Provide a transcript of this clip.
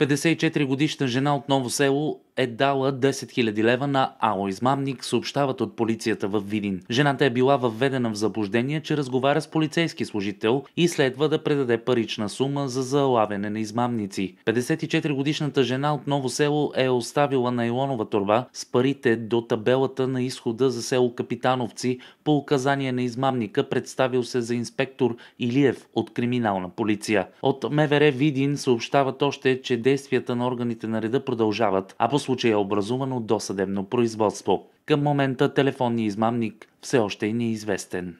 54-годишна жена от Ново село е дала 10 000 лева на Ало Измамник, съобщават от полицията в Видин. Жената е била въведена в заблуждение, че разговаря с полицейски служител и следва да предаде парична сума за залавяне на измамници. 54-годишната жена от Ново село е оставила на илонова турба с парите до табелата на изхода за село Капитановци по указание на измамника, представил се за инспектор Илиев от криминална полиция. От МВР Видин съобщават още, че действията на органите на реда продължават, а по случая е образувано досъдебно производство. Към момента телефонният измамник все още е неизвестен.